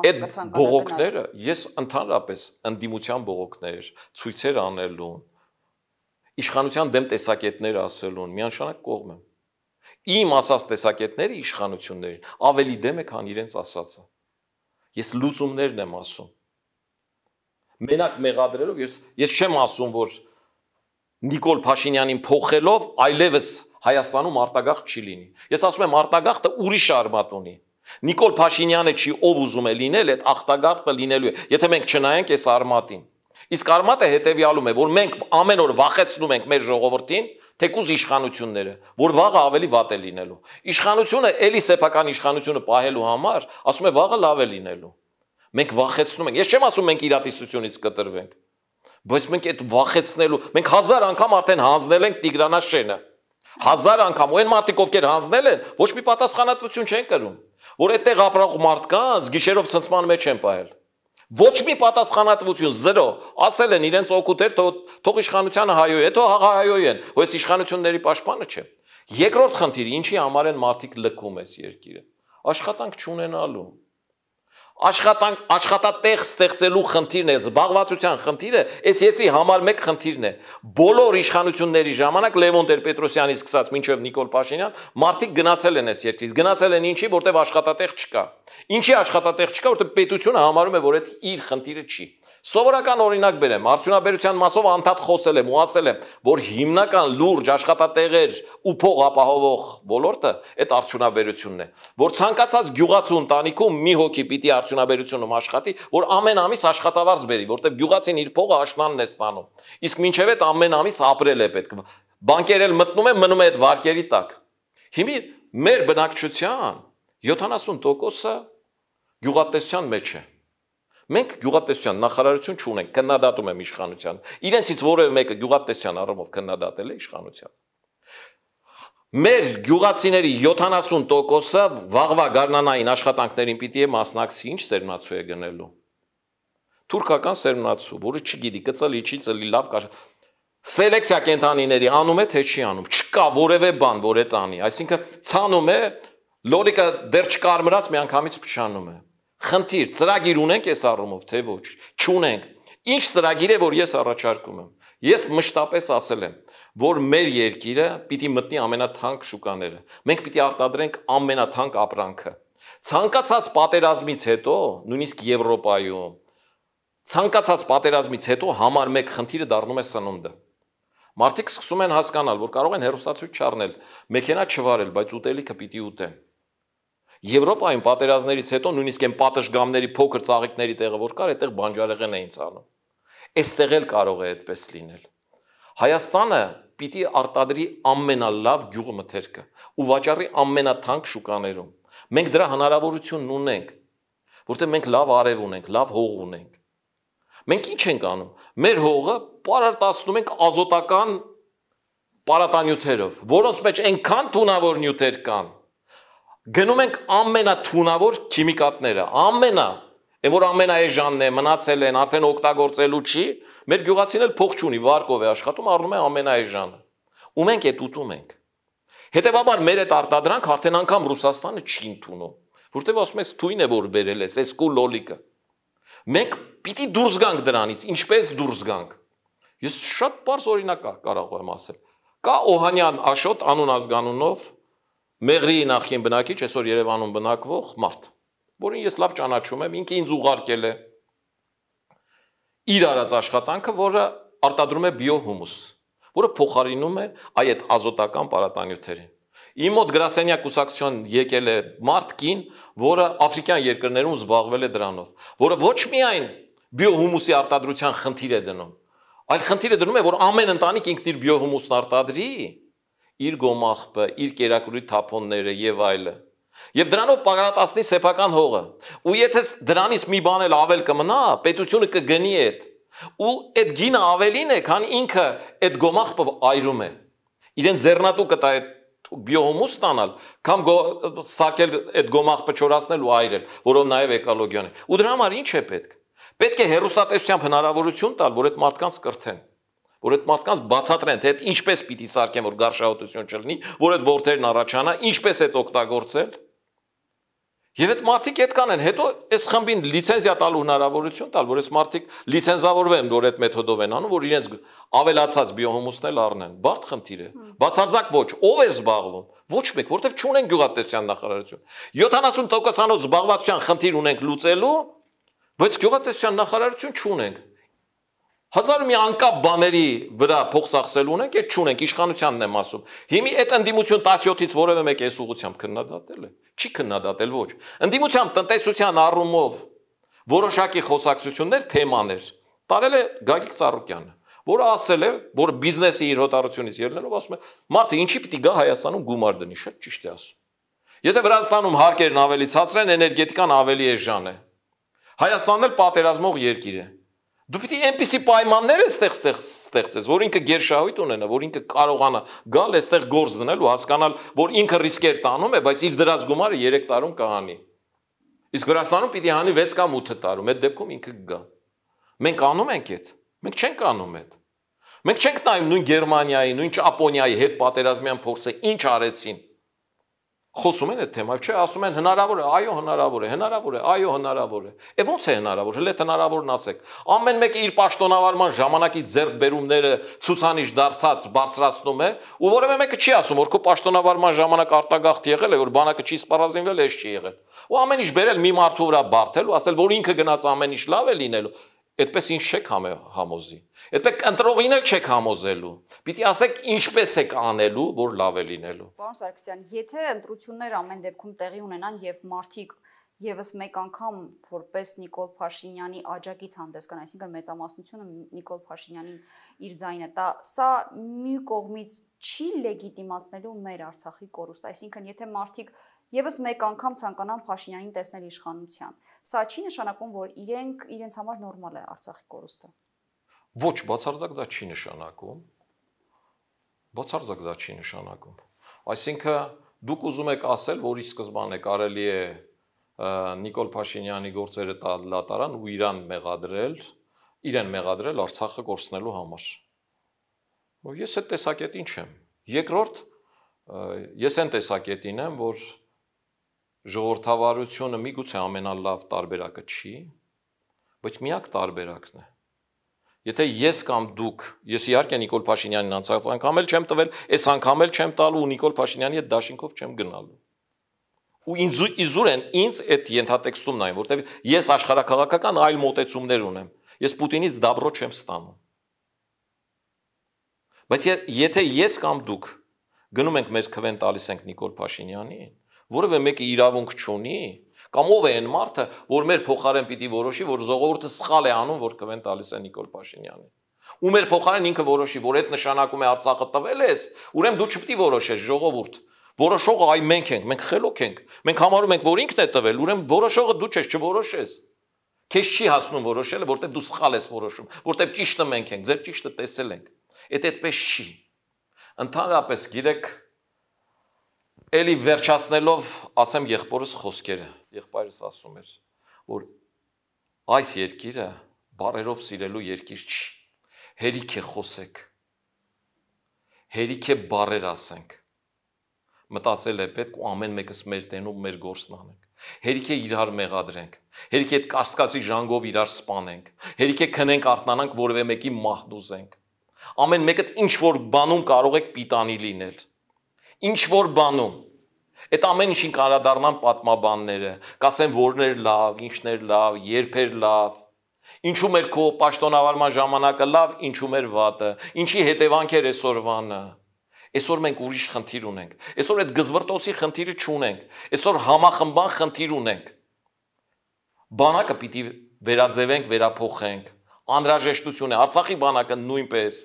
Speaker 1: այդ բողոքները
Speaker 2: ես ընդհանրապես ընդդիմության բողոքներ, ցույցեր անելուն, իշխանության դեմ տեսակետներ ասելուն միանշանակ կողմ եմ։ Իմ ասած տեսակետները իշխանություններին ավելի դեմ է, քան իրենց ասածը։ Ես լուծումներն եմ ասում։ Մենակ մեղադրելով ես ես չեմ ասում, որ Նիկոլ Փաշինյանին փոխելով այլևս Հայաստանում արտագաղթ չի լինի։ Ես ասում եմ արտագաղթը ուրիշ արմատ ունի։ Նիկոլ Փաշինյանը չի ով ուզում է լինել, այդ արտագաղթը լինելու է։ Եթե մենք չնայենք այս արմատին։ Իսկ արմատը հետևյալում է, որ մենք ամեն օր վախեցնում ենք մեր ժողովրդին, թեկուզ իշխանությունները, որ վաղը ավելի վատ է լինելու։ Իշխանությունը էլի սեփական իշխանությունը պահելու համար, ասում է վաղը լավ է լինելու։ Մենք վախեցնում ենք։ Ես չեմ ասում մենք իրատեսությունից կտրվենք, բայց մենք այդ վախեցնելու, մենք հազար անգամ արդեն հանձնել ենք Տիգրանաշենը։ Հազար անգամ այն մարդիկ, ովքեր հանձնել են, ոչ մի պատասխանատվություն չեն կրում, որ այդտեղ ապրող մարդկանց գիշերով ցնցման մեջ են պահել ոչ մի պատասխանատվություն 0 ասել են իրենց օգուտեր թող իշխանությունը հայոյ է թող հայոյ են ու այս իշխանությունների պաշտպանը չէ երկրորդ խնդիրը ինչի համար են մարդիկ լքում այս երկիրը աշխատանք չունենալու աշխատանք աշխատատեղ ստեղծելու խնդիրն է, զբաղվածության խնդիրը, այս երկրի համար մեկ խնդիրն է։ Բոլոր իշխանությունների ժամանակ Լևոն Տեր-Պետրոսյանի սկսած մինչև Նիկոլ Փաշինյան մարդիկ գնացել են այս երկրից։ Գնացել են ինչի, որտեղ աշխատատեղ չկա։ Ինչի աշխատատեղ չկա, որտեղ պետությունը համարում է, որ այդ իր խնդիրը չի։ Սովորական օրինակ բերեմ, արդյունաբերության մասով անդադ խոսել եմ ու ասել եմ, որ հիմնական լուրջ աշխատատեղեր ու փող ապահովող ոլորտը այդ արդյունաբերությունն է, որ ցանկացած գյուղացու ընտանիքում մի հոգի պիտի արդյունաբերությունում աշխատի, որ ամեն ամիս աշխատավարձ բերի, որտեղ գյուղացին իր փողը աշնանն է ստանում։ Իսկ մինչև այդ ամեն ամիս ապրել է պետք։ Բանկեր էլ մտնում են, մնում է այդ վարկերի տակ։ Հիմի մեր բնակչության 70%-ը գյուղատեսության մեջ է։ Մենք գյուղատնտեսության նախարարություն չունենք, քննադատում եմ իշխանության։ Իրենցից որևէ մեկը գյուղատնտեսության առումով քննադատել է իշխանության։ Մեր գյուղացիների 70%-ը վաղվա գարնանային աշխատանքներին պիտի է մասնակցի, ինչ ծերմնացու է գնելու։ Թուրքական ծերմնացու, որը չգիտի կծելի, չի ծելի, լավ կա։ Սելեկցիա կենթանիների անում է թե չի անում։ Չկա որևէ բան, որ է տանի։ Այսինքն ցանում է, լոլիկը դեռ չկարմրած միանգամից փչանում է։ Խնդիր, ծրագիր ունենք այս առումով, թե ոչ։ Չունենք։ Ինչ ծրագիր է, որ ես առաջարկում եմ։ Ես մշտապես ասել եմ, որ մեր երկիրը պիտի մտնի ամենաթանկ շուկաները։ Մենք պիտի արտադրենք ամենաթանկ ապրանքը։ Ցանկացած պատերազմից հետո, նույնիսկ Եվրոպայում, ցանկացած պատերազմից հետո համար 1 խնդիրը դառնում է սնունդը։ Մարդիկ սկսում են հասկանալ, որ կարող են հերոստացույց չառնել, մեքենա չվարել, բայց ուտելիքը պիտի ուտեն։ Եվրոպայում պատերազմներից հետո նույնիսկ այն պատշգամների փոքր ծաղիկների տեղը որ կար, այդտեղ բանջարեղեն էին ցանում։ Այստեղ էլ կարող է այդպես լինել։ Հայաստանը պիտի արտադրի ամենալավ գյուղմթերքը ու վաճառի ամենաթանկ շուկաներում։ Մենք դրա հնարավորությունն ունենք, որտեղ մենք լավ արև ունենք, լավ հող ունենք։ Մենք ի՞նչ ենք անում։ Մեր հողը պարարտացնում ենք ազոտական պարատանյութերով, որոնց մեջ այնքան թունավոր նյութեր կան, Գնում ենք ամենաթունավոր քիմիկատները, ամենա, այն որ ամենաեժանն է, մնացել են, արդեն օգտագործելու չի, մեր գյուղացին էլ փող չունի, վարկով է աշխատում, առնում է ամենաեժանը։ Ու մենք այդ ուտում ենք։ Հետևաբար մեր այդ արտադրանք արդեն անգամ Ռուսաստանը չի ընդունում, որտեղ ասում ես թույն է որ բերել ես, այս կու լոլիկը։ Մենք պիտի դուրս գանք դրանից, ինչպես դուրս գանք։ Ես շատ པարզ օրինակ կարող եմ ասել։ Կա Օհանյան Աշոտ անուն ազգանունով Մեղրի նախկին բնակիչ, այսօր Երևանում բնակվող մարդ, որին ես լավ ճանաչում եմ, ինքը ինձ ուղարկել է իր արած աշխատանքը, որը արտադրում է բիոհումուս, որը փոխարինում է այ այդ ազոտական պարատանյութերին։ Իմ մոտ գրասենյա կուսակցություն եկել է մարդ կին, որը աֆրիկյան երկրներում զբաղվել է դրանով, որը ոչ միայն բիոհումուսի արտադրության խնդիր է դնում, այլ խնդիր է դնում է, որ ամեն ընտանիք ինքն իր բիոհումուսն արտադրի, իր գոմախպը, իր կերակուրի թափոնները եւ այլը։ Եվ դրանով պարատացնի սեփական հողը։ Ու եթե դրանից մի բան էլ ավել կմնա, պետությունը կգնի այդ։ Ու այդ գինը ավելին է, քան ինքը այդ գոմախպը այրում է։ Իրեն ձեռնատու կտա այդ բիոհումուս ստանալ, կամ սարքել այդ գոմախպը չորացնել ու այրել, որով նաև էկոլոգիան է։ Ու դրա համար ի՞նչ է պետք։ Պետք է հերոստատեսությամբ հնարավորություն տալ, որ այդ մարդկանց կրթեն որ այդ մարդկանց բացատրեն, թե այդ ինչպես պիտի սարքեն, որ գարշահոտություն չլինի, որ այդ ворթերն առաջանա, ինչպես այդ օգտագործել։ Եվ այդ մարդիկ այդ կանեն, հետո այս խմբին լիցենզիա տալու հնարավորություն տալ, որ այս մարդիկ լիցենզավորվեն, որ այդ մեթոդով են անում, որ իրենց ավելացած բիոհումուսն էլ առնեն։ Բարդ խնդիր է։ Բացարձակ ոչ, ով է զբաղվում։ Ոչ մեկ, որտեվ չունեն գյուղատնտեսյան նախարարություն։ 70% անոց զբաղվածության խնդիր ունենք լուծելու, բայց գյուղատնտեսյան նախարարություն չունենք հազար մի անկապ բաների վրա փողծախսել ունենք, այդ չունենք, իշխանությանն եմ ասում։ Հիմի այդ ընդդիմություն 17-ից որևէ մեկ այս ուղությամբ քննադատել է։ Չի քննադատել ոչ։ Ընդդիմությամբ տնտեսության առումով որոշակի խոսակցություններ, թեմաներ տարել է Գագիկ Ծառուկյանը որը ասել է, որ բիզնեսի իր հոտարությունից ելնելով ասում է, մարդը ինչի պիտի գա Հայաստանում գումար դնի, շատ ճիշտ է ասում։ Եթե Վրաստանում հարկերն ավելի ցածր են, էներգետիկան ավելի էժան է։ Հայաստանն էլ պատերազմող երկիր է։ Դու պիտի այնպիսի պայմաններ ստեղ ստեղ ստեղծես, որ ինքը գերշահույթ ունենա, որ ինքը կարողանա գալ այստեղ գործ դնել ու հասկանալ, որ ինքը ռիսկեր տանում է, բայց իր դրած գումարը 3 տարում կհանի։ Իսկ Վրաստանում պիտի հանի 6 կամ 8 տարում, այդ դեպքում ինքը կգա։ Մենք անում ենք այդ։ Մենք չենք անում այդ։ Մենք չենք նայում նույն Գերմանիայի, նույն Ճապոնիայի հետ պատերազմյան փորձը ինչ արեցին խոսում են այդ թեմայով, չէ, ասում են հնարավոր է, այո, հնարավոր է, հնարավոր է, այո, հնարավոր է։ Է ո՞նց է հնարավոր, հենց այդ հնարավորն ասեք։ Ամեն մեկը իր պաշտոնավարման ժամանակի ձեռքբերումները ցուցանիշ դարձած բարձրացնում է, ու որևէ մեկը չի ասում, որ քո պաշտոնավարման ժամանակ արտագաղթ եղել է, որ բանակը չի սպառազինվել, էս չի եղել։ Ու ամեն ինչ բերել մի մարդու վրա բարթել ու ասել, որ ինքը գնաց ամեն ինչ լավ է լինելու այդպես ինչ չեք համոզի։ Այդպես ընտրողին էլ չեք համոզելու։ Պիտի ասեք ինչպես եք անելու, որ լավ է լինելու։
Speaker 1: Պարոն Սարգսյան, եթե ընտրություններ ամեն դեպքում տեղի ունենան եւ մարդիկ եւս մեկ անգամ որպես Նիկոլ Փաշինյանի աջակից հանդես կան, այսինքն մեծամասնությունը Նիկոլ Փաշինյանին իր ձայնը տա, սա մի կողմից չի լեգիտիմացնելու մեր Արցախի կորուստը, այսինքն եթե մարդիկ մա եւս մեկ անգամ ցանկանան Փաշինյանին տեսնել իշխանության։ Սա չի նշանակում, որ իրենք իրենց համար նորմալ է Արցախի կորուստը։
Speaker 2: Ոչ, բացարձակ դա չի նշանակում։ Բացարձակ դա չի նշանակում։ Այսինքն դուք ուզում եք ասել, որ ի սկզբանե կարելի է Նիկոլ Փաշինյանի գործերը տալ լատարան ու Իրան մեղադրել, իրեն մեղադրել Արցախը կորցնելու համար։ Ու ես այդ տեսակետին չեմ։ Երկրորդ ես այն տեսակետին եմ, որ ժողովրդավարությունը միգուցե ամենալավ տարբերակը չի, բայց միակ տարբերակն է։ Եթե ես կամ դուք, ես իհարկե Նիկոլ Փաշինյանին անցած անգամ էլ չեմ տվել, այս անգամ էլ չեմ տալու ու Նիկոլ Փաշինյանի հետ դաշինքով չեմ գնալու։ Ու ինձ իզուր են ինձ այդ ենթատեքստում նայում, որտեվ ես աշխարհակաղակական այլ մոտեցումներ ունեմ։ Ես Պուտինից դաբրո չեմ ստանում։ Բայց եթե ես կամ դուք գնում ենք մեր քվեն տալիս ենք Նիկոլ Փաշինյանին, որևէ մեկը իրավունք չունի, կամ ով է այն մարդը, որ մեր փոխարեն պիտի որոշի, որ ժողովուրդը սխալ է անում, որ կվեն տալիս է Նիկոլ Փաշինյանին։ Ու մեր փոխարեն ինքը որոշի, որ այդ նշանակում է Արցախը տվել ես, ուրեմն դու չպիտի որոշես ժողովուրդ։ Որոշողը այ մենք ենք, մենք խելոք ենք։ Մենք համարում ենք, որ ինքն է տվել, ուրեմն որոշողը դու չես, չորոշես։ Քեզ չի հասնում որոշելը, որտեղ դու սխալ ես որոշում, որտեղ ճիշտը մենք ենք, ձեր ճիշտը տեսել ենք։ Այդ այդպես չի։ Ընդհանրապես գիտեք, Էլի վերջացնելով ասեմ եղբորս խոսքերը։ Եղբայրս ասում էր, որ այս երկիրը բարերով սիրելու երկիր չի։ Հերիք է խոսեք։ Հերիք է բարեր ասենք։ Մտածել է պետք ու ամեն մեկս մեր տենում մեր գործն անենք։ Հերիք է իրար մեղադրենք։ Հերիք է այդ կասկածի ժանգով իրար սպանենք։ Հերիք է քնենք արթնանանք որևէ մեկի մահդուզենք։ Ամեն մեկը ինչ որ բանում կարող եք պիտանի լինել ինչ որ բանում Այդ ամեն ինչին կանրադառնան պատմաբանները, կասեն որներ լավ, ինչներ լավ, երբեր լավ, ինչու մեր քո պաշտոնավարման ժամանակը լավ, ինչու մեր վատը, ինչի հետևանք էր այսօրվանը։ Այսօր մենք ուրիշ խնդիր ունենք։ Այսօր այդ գզվրտոցի խնդիրը չունենք։ Այսօր համախմբան խնդիր ունենք։ Բանակը պիտի վերաձևենք, վերափոխենք։ Անհրաժեշտություն է Արցախի բանակը նույնպես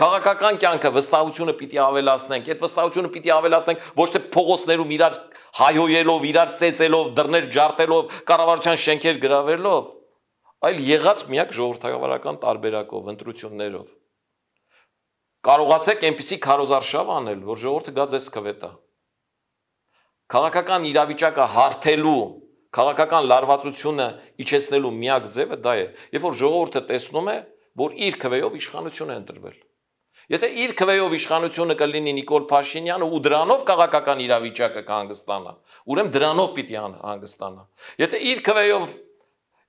Speaker 2: Քաղաքական կյանքը վստահությունը պիտի ավելացնենք։ Այդ վստահությունը պիտի ավելացնենք ոչ թե փողոցներում իրար հայհոյելով, իրար ծեծելով, դռներ ջարդելով, կառավարության շենքեր գրավելով, այլ եղած միակ ժողովրդավարական տարբերակով, ընտրություններով։ Կարողացեք այնպիսի քարոզարշավ անել, որ ժողովուրդը գա ձեզ կվետա։ Քաղաքական իրավիճակը հարթելու Քաղաքական լարվածությունը իջեցնելու միակ ձևը դա է, երբ որ ժողովուրդը տեսնում է, որ իր քվեյով իշխանություն է ընտրվել։ Եթե իր քվեով իշխանությունը կլինի Նիկոլ Փաշինյանը ու դրանով քաղաքական իրավիճակը կհանգստանա, ուրեմն դրանով պիտի հանգստանա։ Եթե իր քվեով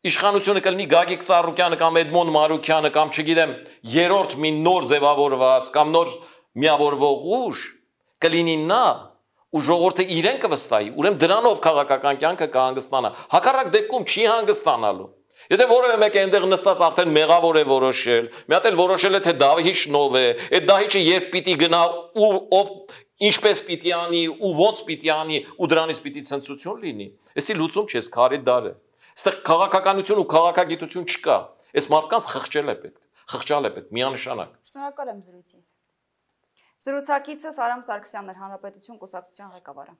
Speaker 2: իշխանությունը կլինի Գագիկ Ծառուկյանը կամ Էդմոն Մարուկյանը կամ չգիտեմ, երրորդ մի նոր ձևավորված կամ նոր միավորվող ուժ կլինի նա, ու ժողովուրդը իրեն կվստահի, ուրեմն դրանով քաղաքական կյանքը կհանգստանա։ Հակառակ դեպքում չի հանգստանալու։ Եթե որևէ մեկը այնտեղ նստած արդեն մեղավոր է որոշել, մի հատ էլ որոշել է թե Դավիթ շնով է, այդ Դավիթը երբ պիտի գնա ու ով ինչպես պիտի անի ու ոնց պիտի անի ու դրանից պիտի ցնցություն լինի, էսի լուծում չես քարի դարը։ Այստեղ քաղաքականություն ու քաղաքագիտություն չկա։ Այս մարդկանց խղճել է պետք, խղճալ է պետք միանշանակ։
Speaker 1: Շնորհակալ եմ զրույցից։ Զրուցակիցս Արամ Սարգսյանն էր հանրապետություն կուսակցության ղեկավարը։